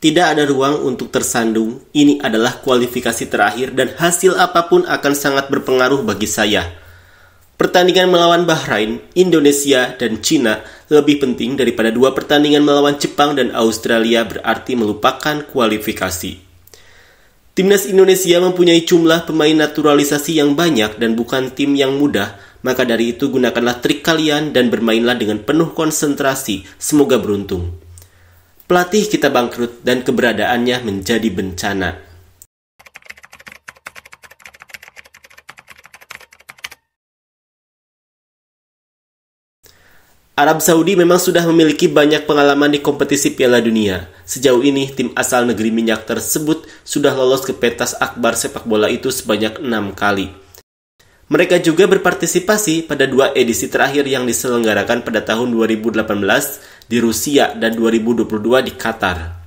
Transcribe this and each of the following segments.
Tidak ada ruang untuk tersandung. Ini adalah kualifikasi terakhir dan hasil apapun akan sangat berpengaruh bagi saya. Pertandingan melawan Bahrain, Indonesia, dan Cina lebih penting daripada dua pertandingan melawan Jepang dan Australia berarti melupakan kualifikasi. Timnas Indonesia mempunyai jumlah pemain naturalisasi yang banyak dan bukan tim yang mudah, maka dari itu gunakanlah trik kalian dan bermainlah dengan penuh konsentrasi. Semoga beruntung pelatih kita bangkrut dan keberadaannya menjadi bencana. Arab Saudi memang sudah memiliki banyak pengalaman di kompetisi Piala Dunia. Sejauh ini, tim asal negeri minyak tersebut sudah lolos ke pentas akbar sepak bola itu sebanyak enam kali. Mereka juga berpartisipasi pada dua edisi terakhir yang diselenggarakan pada tahun 2018 di Rusia dan 2022 di Qatar.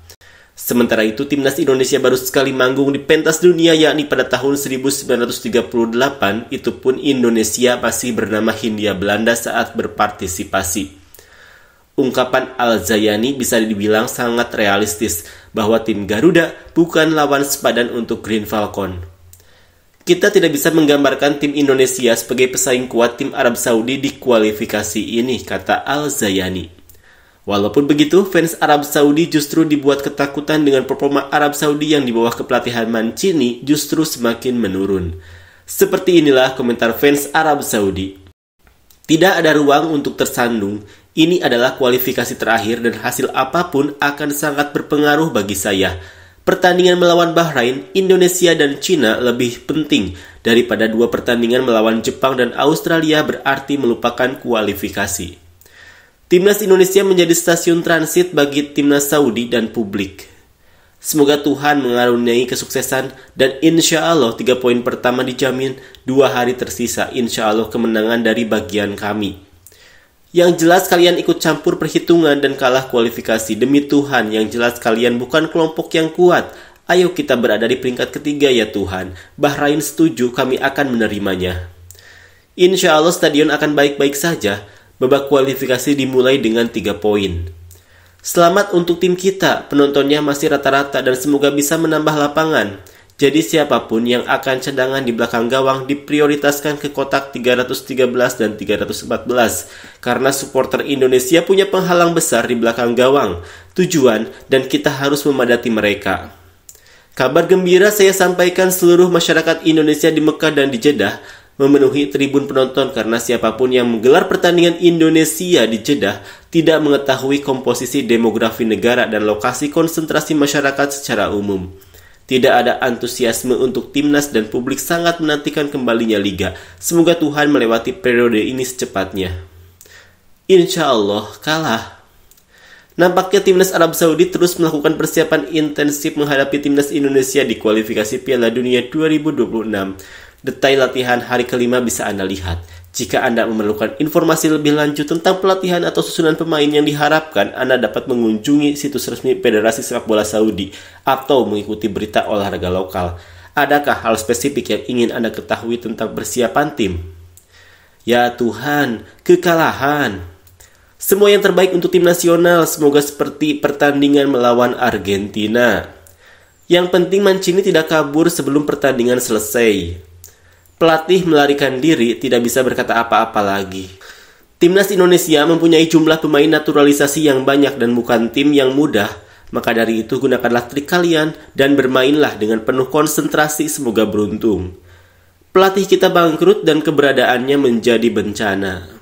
Sementara itu, timnas Indonesia baru sekali manggung di pentas dunia yakni pada tahun 1938, itu pun Indonesia masih bernama Hindia Belanda saat berpartisipasi. Ungkapan Al-Zayani bisa dibilang sangat realistis bahwa tim Garuda bukan lawan sepadan untuk Green Falcon. Kita tidak bisa menggambarkan tim Indonesia sebagai pesaing kuat tim Arab Saudi di kualifikasi ini, kata Al-Zayani. Walaupun begitu, fans Arab Saudi justru dibuat ketakutan dengan performa Arab Saudi yang di bawah kepelatihan Mancini justru semakin menurun. Seperti inilah komentar fans Arab Saudi. Tidak ada ruang untuk tersandung, ini adalah kualifikasi terakhir dan hasil apapun akan sangat berpengaruh bagi saya. Pertandingan melawan Bahrain, Indonesia dan China lebih penting daripada dua pertandingan melawan Jepang dan Australia berarti melupakan kualifikasi. Timnas Indonesia menjadi stasiun transit bagi timnas Saudi dan publik. Semoga Tuhan mengaruniai kesuksesan dan insya Allah tiga poin pertama dijamin, dua hari tersisa insya Allah kemenangan dari bagian kami. Yang jelas kalian ikut campur perhitungan dan kalah kualifikasi demi Tuhan. Yang jelas kalian bukan kelompok yang kuat. Ayo kita berada di peringkat ketiga ya Tuhan. Bahrain setuju kami akan menerimanya. Insya Allah stadion akan baik-baik saja. Babak kualifikasi dimulai dengan tiga poin. Selamat untuk tim kita, penontonnya masih rata-rata dan semoga bisa menambah lapangan. Jadi siapapun yang akan cadangan di belakang gawang diprioritaskan ke kotak 313 dan 314 karena supporter Indonesia punya penghalang besar di belakang gawang, tujuan, dan kita harus memadati mereka. Kabar gembira saya sampaikan seluruh masyarakat Indonesia di Mekah dan di Jeddah memenuhi tribun penonton karena siapapun yang menggelar pertandingan Indonesia di Jeddah tidak mengetahui komposisi demografi negara dan lokasi konsentrasi masyarakat secara umum. Tidak ada antusiasme untuk timnas dan publik sangat menantikan kembalinya liga. Semoga Tuhan melewati periode ini secepatnya. Insya Allah kalah. Nampaknya timnas Arab Saudi terus melakukan persiapan intensif menghadapi timnas Indonesia di kualifikasi Piala Dunia 2026. Detail latihan hari kelima bisa Anda lihat. Jika Anda memerlukan informasi lebih lanjut tentang pelatihan atau susunan pemain yang diharapkan, Anda dapat mengunjungi situs resmi Federasi Sepak Bola Saudi atau mengikuti berita olahraga lokal. Adakah hal spesifik yang ingin Anda ketahui tentang persiapan tim? Ya Tuhan, kekalahan. Semua yang terbaik untuk tim nasional, semoga seperti pertandingan melawan Argentina. Yang penting Mancini tidak kabur sebelum pertandingan selesai. Pelatih melarikan diri tidak bisa berkata apa-apa lagi. Timnas Indonesia mempunyai jumlah pemain naturalisasi yang banyak dan bukan tim yang mudah. Maka dari itu gunakanlah trik kalian dan bermainlah dengan penuh konsentrasi semoga beruntung. Pelatih kita bangkrut dan keberadaannya menjadi bencana.